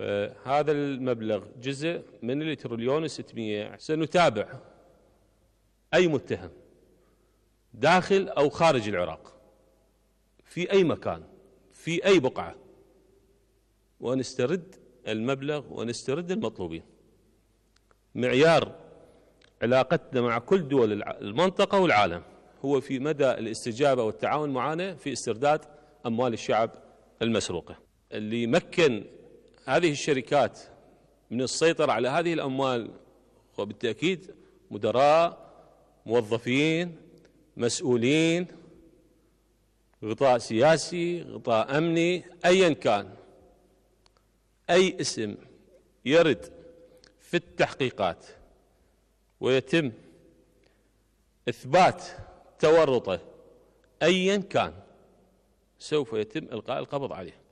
فهذا المبلغ جزء من التريليون و600 سنتابع أي متهم داخل أو خارج العراق في أي مكان في أي بقعة ونسترد المبلغ ونسترد المطلوبين معيار علاقتنا مع كل دول المنطقة والعالم هو في مدى الاستجابة والتعاون معنا في استرداد أموال الشعب المسروقة اللي مكن هذه الشركات من السيطرة على هذه الأموال وبالتأكيد مدراء موظفين مسؤولين غطاء سياسي غطاء أمني أيا كان أي اسم يرد في التحقيقات ويتم إثبات تورطه أيا كان سوف يتم إلقاء القبض عليه